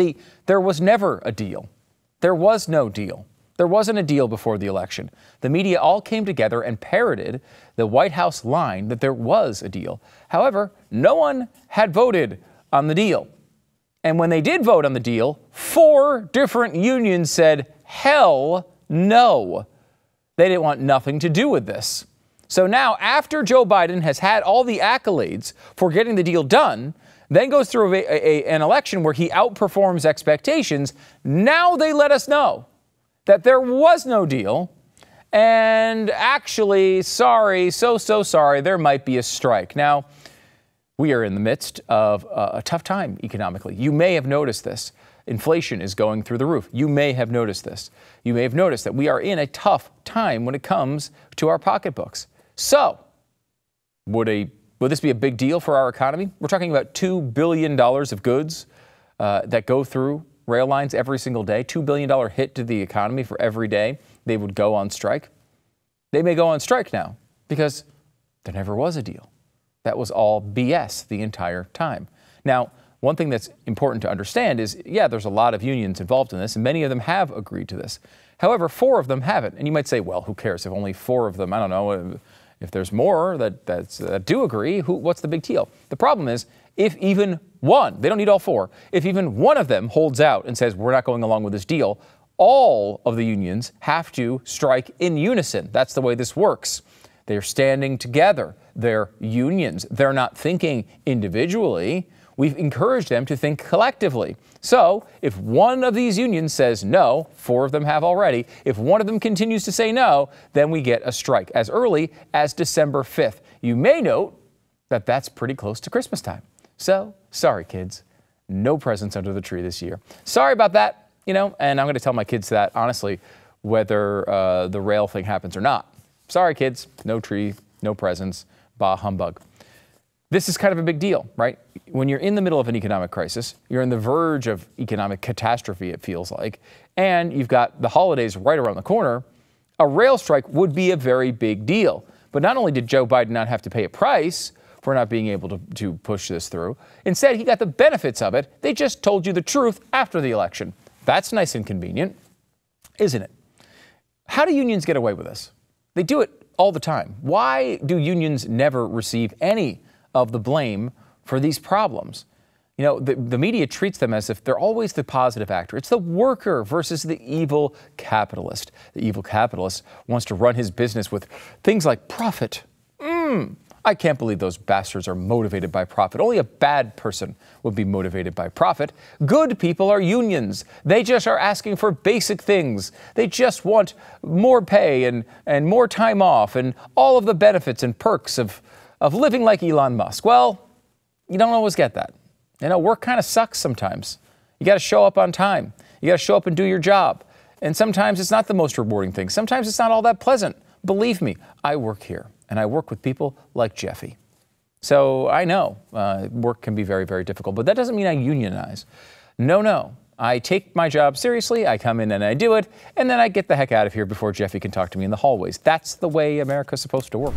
See, there was never a deal. There was no deal. There wasn't a deal before the election. The media all came together and parroted the White House line that there was a deal. However, no one had voted on the deal. And when they did vote on the deal, four different unions said, hell no. They didn't want nothing to do with this. So now, after Joe Biden has had all the accolades for getting the deal done, then goes through a, a, an election where he outperforms expectations. Now they let us know that there was no deal. And actually, sorry, so, so sorry, there might be a strike. Now, we are in the midst of a tough time economically. You may have noticed this. Inflation is going through the roof. You may have noticed this. You may have noticed that we are in a tough time when it comes to our pocketbooks. So, would a Will this be a big deal for our economy? We're talking about $2 billion of goods uh, that go through rail lines every single day, $2 billion hit to the economy for every day they would go on strike. They may go on strike now because there never was a deal. That was all BS the entire time. Now, one thing that's important to understand is yeah, there's a lot of unions involved in this, and many of them have agreed to this. However, four of them haven't. And you might say, well, who cares if only four of them, I don't know, if there's more that, that do agree, who, what's the big deal? The problem is, if even one, they don't need all four, if even one of them holds out and says, we're not going along with this deal, all of the unions have to strike in unison. That's the way this works. They're standing together. They're unions. They're not thinking individually. We've encouraged them to think collectively. So if one of these unions says no, four of them have already, if one of them continues to say no, then we get a strike as early as December 5th. You may note that that's pretty close to Christmas time. So sorry, kids, no presents under the tree this year. Sorry about that, you know, and I'm going to tell my kids that honestly, whether uh, the rail thing happens or not. Sorry, kids, no tree, no presents, bah humbug. This is kind of a big deal, right? When you're in the middle of an economic crisis, you're on the verge of economic catastrophe, it feels like, and you've got the holidays right around the corner, a rail strike would be a very big deal. But not only did Joe Biden not have to pay a price for not being able to, to push this through, instead, he got the benefits of it. They just told you the truth after the election. That's nice and convenient, isn't it? How do unions get away with this? They do it all the time. Why do unions never receive any? of the blame for these problems. You know, the, the, media treats them as if they're always the positive actor. It's the worker versus the evil capitalist. The evil capitalist wants to run his business with things like profit. Hmm, I can't believe those bastards are motivated by profit. Only a bad person would be motivated by profit. Good people are unions. They just are asking for basic things. They just want more pay and, and more time off and all of the benefits and perks of of living like Elon Musk? Well, you don't always get that. You know, work kind of sucks sometimes. You got to show up on time. You got to show up and do your job. And sometimes it's not the most rewarding thing. Sometimes it's not all that pleasant. Believe me, I work here and I work with people like Jeffy. So I know uh, work can be very, very difficult, but that doesn't mean I unionize. No, no. I take my job seriously, I come in and I do it, and then I get the heck out of here before Jeffy can talk to me in the hallways. That's the way America's supposed to work.